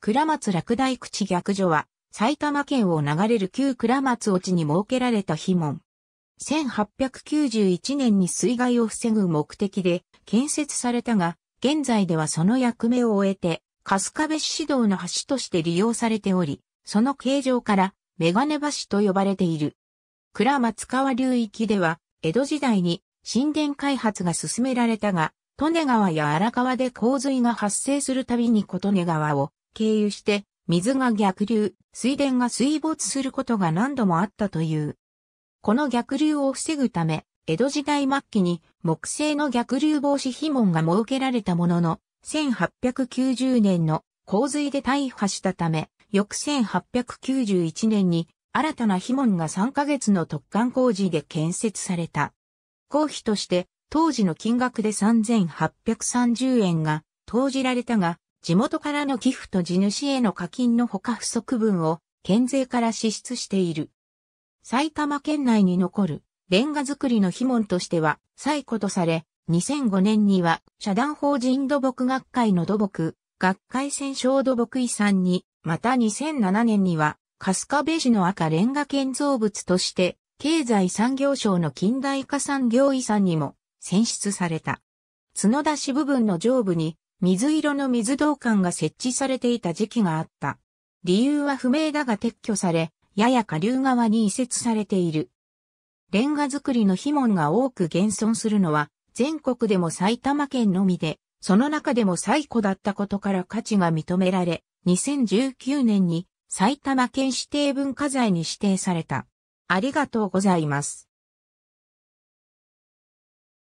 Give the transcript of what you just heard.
倉松落第口逆所は、埼玉県を流れる旧倉松落に設けられた碑門。1891年に水害を防ぐ目的で建設されたが、現在ではその役目を終えて、春日部市指導の橋として利用されており、その形状から、メガネ橋と呼ばれている。倉松川流域では、江戸時代に神殿開発が進められたが、利根川や荒川で洪水が発生するたびに琴根川を経由して水が逆流、水田が水没することが何度もあったという。この逆流を防ぐため、江戸時代末期に木製の逆流防止碑文が設けられたものの、1890年の洪水で大破したため、翌1891年に新たな碑文が3ヶ月の突貫工事で建設された。公費として当時の金額で3830円が投じられたが、地元からの寄付と地主への課金のほか不足分を県税から支出している。埼玉県内に残るレンガ作りの碑文としては最古とされ、2005年には社団法人土木学会の土木、学会戦勝土木遺産に、また2007年には春日部市の赤レンガ建造物として経済産業省の近代化産業遺産にも選出された。角出し部分の上部に水色の水道管が設置されていた時期があった。理由は不明だが撤去され、やや下流側に移設されている。レンガ作りの碑文が多く現存するのは、全国でも埼玉県のみで、その中でも最古だったことから価値が認められ、2019年に埼玉県指定文化財に指定された。ありがとうございます。